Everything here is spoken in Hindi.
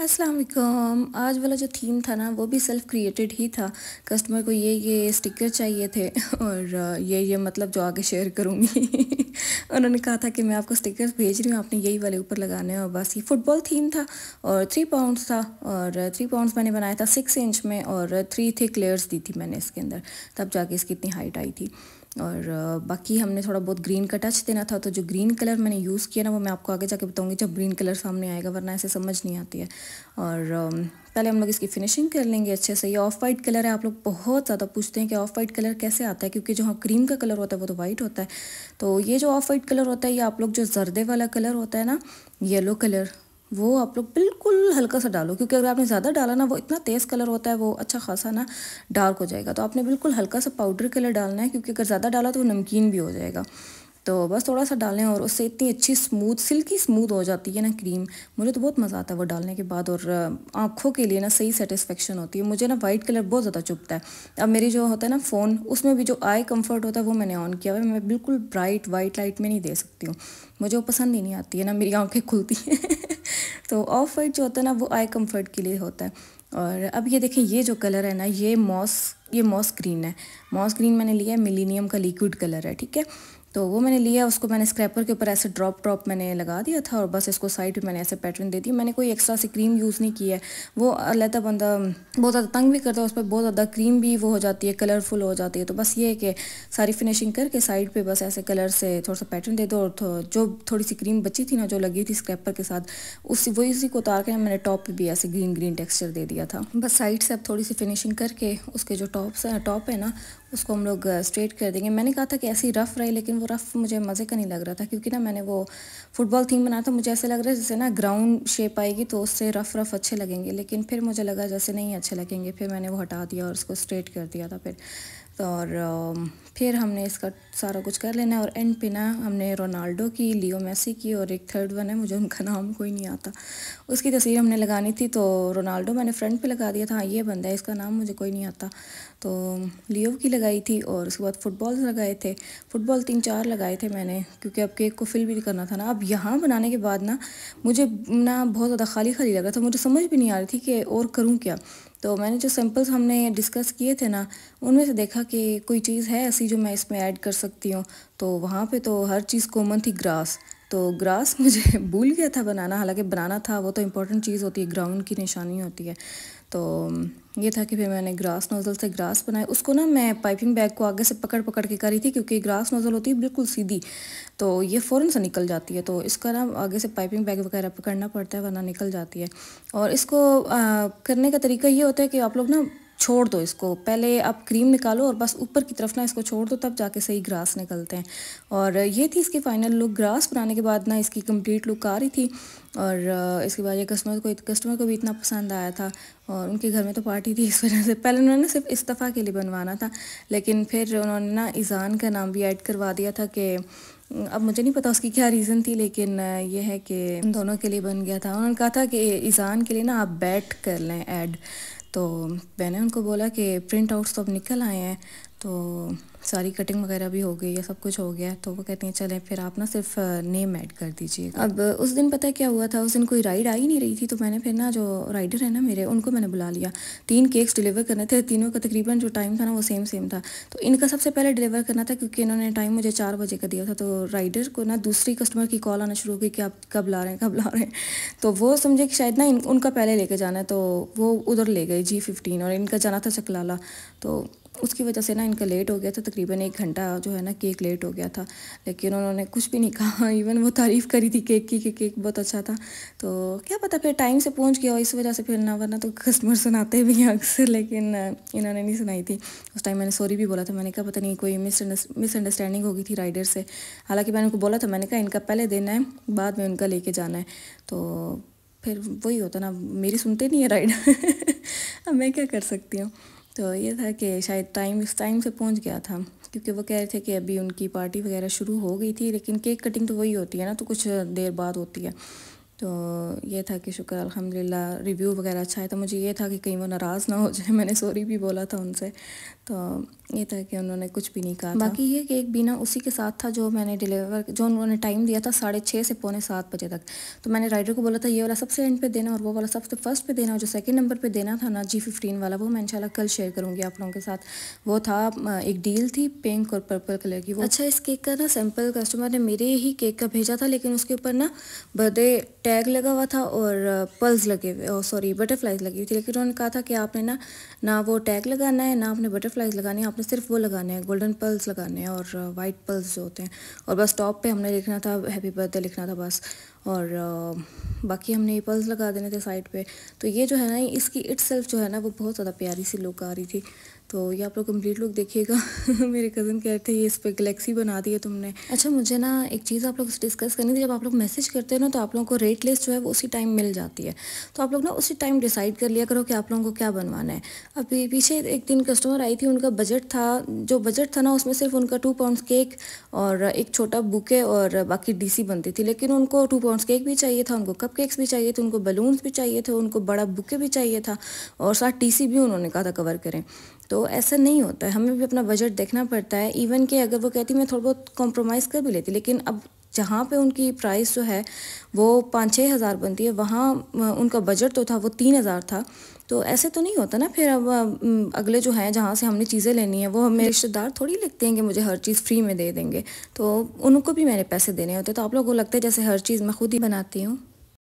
असलकम आज वाला जो थीम था ना वो भी सेल्फ क्रिएटेड ही था कस्टमर को ये ये स्टिकर चाहिए थे और ये ये मतलब जो आगे शेयर करूँगी उन्होंने कहा था कि मैं आपको स्टिकर्स भेज रही हूँ आपने यही वाले ऊपर लगाने हैं और बस ये फुटबॉल थीम था और थ्री पाउंड्स था और थ्री पाउंड्स मैंने बनाया था सिक्स इंच में और थ्री थिक लेयर्स दी थी मैंने इसके अंदर तब जाके इसकी इतनी हाइट आई थी और बाकी हमने थोड़ा बहुत ग्रीन का टच देना था तो जो ग्रीन कलर मैंने यूज़ किया ना वो मैं आपको आगे जाके बताऊँगी जब ग्रीन कलर सामने आएगा वरना ऐसे समझ नहीं आती है और पहले हम लोग इसकी फिनिशिंग कर लेंगे अच्छे से ये ऑफ वाइट कलर है आप लोग बहुत ज़्यादा पूछते हैं कि ऑफ वाइट कलर कैसे आता है क्योंकि जो हाँ क्रीम का कलर होता है वो तो वाइट होता है तो ये जो ऑफ वाइट कलर होता है ये आप लोग जो जर्दे वाला कलर होता है ना येलो कलर वो आप लोग बिल्कुल हल्का सा डालो क्योंकि अगर आपने ज़्यादा डाला ना वो इतना तेज़ कलर होता है वो अच्छा खासा ना डार्क हो जाएगा तो आपने बिल्कुल हल्का सा पाउडर कलर डालना है क्योंकि अगर ज़्यादा डाला तो वो नमकीन भी हो जाएगा तो बस थोड़ा सा डालें और उससे इतनी अच्छी स्मूथ सिल्की स्मूथ हो जाती है ना क्रीम मुझे तो बहुत मज़ा आता है वो डालने के बाद और आँखों के लिए ना सही सेटिस्फेक्शन होती है मुझे ना वाइट कलर बहुत ज़्यादा चुपता है अब मेरी जो होता है ना फ़ोन उसमें भी जो आई कम्फर्ट होता है वो मैंने ऑन किया हुआ मैं बिल्कुल ब्राइट वाइट लाइट में नहीं दे सकती हूँ मुझे वो पसंद ही नहीं आती है ना मेरी आँखें खुलती हैं तो ऑफ वाइट जो होता है ना वो आई कम्फर्ट के लिए होता है और अब ये देखें ये जो कलर है ना ये मॉस ये मॉस ग्रीन है मॉस ग्रीन मैंने लिया है मिलीनियम का लिक्विड कलर है ठीक है तो वो मैंने लिया उसको मैंने स्क्रैपर के ऊपर ऐसे ड्रॉप ड्रॉप मैंने लगा दिया था और बस इसको साइड पे मैंने ऐसे पैटर्न दे दिया मैंने कोई एक्स्ट्रा से क्रीम यूज़ नहीं किया है वो अलहता बंदा बहुत ज़्यादा तंग भी करता है उस पर बहुत ज़्यादा क्रीम भी वो हो जाती है कलरफुल हो जाती है तो बस ये है कि सारी फिनिशिंग करके साइड पर बस ऐसे कलर से थोड़ा सा पैटर्न दे दो और जो थोड़ी सी क्रीम बची थी ना जो लगी थी स्क्रैपर के साथ उस वही उसी को उतार के मैंने टॉप पर भी ऐसे ग्रीन ग्रीन टेक्स्चर दे दिया था बस साइड से अब थोड़ी सी फिनिशिंग करके उसके जो टॉप्स हैं टॉप है ना उसको हम लोग स्ट्रेट कर देंगे मैंने कहा था कि ऐसी रफ़ रही लेकिन वो रफ़ मुझे मज़े का नहीं लग रहा था क्योंकि ना मैंने वो फुटबॉल थीम बनाया था मुझे ऐसे लग रहा है जैसे ना ग्राउंड शेप आएगी तो उससे रफ़ रफ़ अच्छे लगेंगे लेकिन फिर मुझे लगा जैसे नहीं अच्छे लगेंगे फिर मैंने वो हटा दिया और उसको स्ट्रेट कर दिया था फिर तो और फिर हमने इसका सारा कुछ कर लेना है और एंड पे ना हमने रोनाल्डो की लियो मेसी की और एक थर्ड वन है मुझे उनका नाम कोई नहीं आता उसकी तस्वीर हमने लगानी थी तो रोनाल्डो मैंने फ्रंट पे लगा दिया था हाँ ये बंदा है इसका नाम मुझे कोई नहीं आता तो लियो की लगाई थी और उसके बाद फुटबॉल लगाए थे फुटबॉल तीन चार लगाए थे मैंने क्योंकि अब केक को फिल भी करना था ना अब यहाँ बनाने के बाद ना मुझे ना बहुत ज़्यादा खाली खाली लग रहा था मुझे समझ भी नहीं आ रही थी कि और करूँ क्या तो मैंने जो सैम्पल्स हमने डिस्कस किए थे ना उनमें से देखा कि कोई चीज़ है ऐसी जो मैं इसमें ऐड कर सकती हूँ तो वहाँ पे तो हर चीज़ कॉमन थी ग्रास तो ग्रास मुझे भूल गया था बनाना हालांकि बनाना था वो तो इम्पोर्टेंट चीज़ होती है ग्राउंड की निशानी होती है तो ये था कि फिर मैंने ग्रास नोज़ल से ग्रास बनाए उसको ना मैं पाइपिंग बैग को आगे से पकड़ पकड़ के करी थी क्योंकि ग्रास नोज़ल होती है बिल्कुल सीधी तो ये फ़ौरन से निकल जाती है तो इसका ना आगे से पाइपिंग बैग वगैरह पकड़ना पड़ता है वरना निकल जाती है और इसको आ, करने का तरीका ये होता है कि आप लोग ना छोड़ दो इसको पहले आप क्रीम निकालो और बस ऊपर की तरफ ना इसको छोड़ दो तब जाके सही ग्रास निकलते हैं और ये थी इसकी फाइनल लुक ग्रास बनाने के बाद ना इसकी कंप्लीट लुक आ रही थी और इसके बाद ये कस्टमर को कस्टमर को भी इतना पसंद आया था और उनके घर में तो पार्टी थी इस वजह से पहले उन्होंने सिर्फ इस्तीफ़ा के लिए बनवाना था लेकिन फिर उन्होंने ना ईज़ान का नाम भी ऐड करवा दिया था कि अब मुझे नहीं पता उसकी क्या रीज़न थी लेकिन यह है कि दोनों के लिए बन गया था उन्होंने कहा था कि ईज़ान के लिए ना आप बैट कर लें ऐड तो मैंने उनको बोला कि प्रिंट आउट्स तो अब निकल आए हैं तो सारी कटिंग वगैरह भी हो गई या सब कुछ हो गया तो वो कहती हैं चलें फिर आप ना सिर्फ नेम ऐड कर दीजिए अब उस दिन पता है क्या हुआ था उस दिन कोई राइड आ ही नहीं रही थी तो मैंने फिर ना जो राइडर है ना मेरे उनको मैंने बुला लिया तीन केक्स डिलीवर करने थे तीनों का तकरीबन जो टाइम था ना वो सेम सेम था तो इनका सबसे पहले डिलीवर करना था क्योंकि इन्होंने टाइम मुझे चार बजे का दिया था तो राइडर को ना दूसरी कस्टमर की कॉल आना शुरू हो गई कि आप कब ला रहे हैं कब ला रहे हैं तो वो समझे कि शायद ना उनका पहले लेके जाना है तो वो उधर ले गए जी फिफ्टीन और इनका जाना था चकलाला तो उसकी वजह से ना इनका लेट हो गया था तकरीबन एक घंटा जो है ना केक लेट हो गया था लेकिन उन्होंने कुछ भी नहीं कहा इवन वो तारीफ़ करी थी केक की कि केक बहुत अच्छा था तो क्या पता फिर टाइम से पहुँच गया इस वजह से फिर ना वरना तो कस्टमर सुनाते भी हैं अक्सर लेकिन uh, इन्होंने नहीं सुनाई थी उस टाइम मैंने सॉरी भी बोला था मैंने कहा पता नहीं कोई मिसअंडरस्टैंडिंग हो गई थी राइडर से हालाँकि मैंने उनको बोला था मैंने कहा इनका पहले देना है बाद में उनका लेके जाना है तो फिर वही होता ना मेरी सुनते नहीं है राइडर अब मैं क्या कर सकती हूँ तो ये था कि शायद टाइम इस टाइम से पहुंच गया था क्योंकि वो कह रहे थे कि अभी उनकी पार्टी वगैरह शुरू हो गई थी लेकिन केक कटिंग तो वही होती है ना तो कुछ देर बाद होती है तो ये था कि शुक्र अल्हम्दुलिल्लाह रिव्यू वगैरह अच्छा है तो मुझे ये था कि कहीं वो नाराज़ ना हो जाए मैंने सॉरी भी बोला था उनसे तो ये था कि उन्होंने कुछ भी नहीं कहा बाकी ये केक एक बिना उसी के साथ था जो मैंने डिलीवर जो उन्होंने टाइम दिया था साढ़े छः से पौने सात बजे तक तो मैंने राइडर को बोला था ये वाला सबसे एंड पे देना और वो वाला सबसे फर्स्ट तो पे देना और जो सेकंड नंबर पे देना था ना जी फिफ्टीन वाला वो मैं इनशाला कल शेयर करूँगी आप लोगों के साथ वो था एक डील थी पिंक और पर्पल कलर की वो अच्छा इस केक का ना सैम्पल कस्टमर ने मेरे ही केक का भेजा था लेकिन उसके ऊपर ना बर्थडे टैग लगा हुआ था और पल्स लगे हुए और सॉरी बटरफ्लाइज लगी हुई थी लेकिन उन्होंने कहा था कि आपने ना ना वो टैग लगाना है ना आपने बटरफ्लाइज लगानी है आपने सिर्फ वो लगाने हैं गोल्डन पल्स लगाने हैं और वाइट पल्स जो होते हैं और बस टॉप पे हमने लिखना था हैप्पी बर्थडे लिखना था बस और बाकी हमने पल्स लगा देने थे साइड पे तो ये जो है ना इसकी इट सेल्फ जो है ना वो बहुत ज़्यादा प्यारी सी लुक आ रही थी तो ये आप लोग कंप्लीट लुक देखिएगा मेरे कज़न कह रहे थे ये इस पर गलेक्सी बना दी है तुमने अच्छा मुझे ना एक चीज़ आप लोग से डिस्कस करनी थी जब आप लोग मैसेज करते हो ना तो आप लोगों को रेट लिस्ट जो है वो उसी टाइम मिल जाती है तो आप लोग ना उसी टाइम डिसाइड कर लिया करो कि आप लोगों को क्या बनवाना है अभी पीछे एक दिन कस्टमर आई थी उनका बजट था जो बजट था ना उसमें सिर्फ उनका टू पाउंड केक और एक छोटा बुके और बाकी डीसी बनती थी लेकिन उनको टू स्पॉन्स केक भी चाहिए था उनको कप केक्स भी चाहिए थे उनको बलून्स भी चाहिए थे उनको बड़ा बुके भी चाहिए था और साथ टीसी भी उन्होंने कहा था कवर करें तो ऐसा नहीं होता है हमें भी अपना बजट देखना पड़ता है इवन कि अगर वो कहती मैं थोड़ा बहुत कॉम्प्रोमाइज़ कर भी लेती लेकिन अब जहाँ पे उनकी प्राइस जो है वो पाँच छः हज़ार बनती है वहाँ उनका बजट तो था वो तीन हज़ार था तो ऐसे तो नहीं होता ना फिर अब अगले जो हैं जहाँ से हमने चीज़ें लेनी है वो हमें रिश्तेदार थोड़ी लिखते हैं कि मुझे हर चीज़ फ्री में दे देंगे तो उनको भी मैंने पैसे देने होते तो आप लोगों को लगता है जैसे हर चीज़ मैं खुद ही बनाती हूँ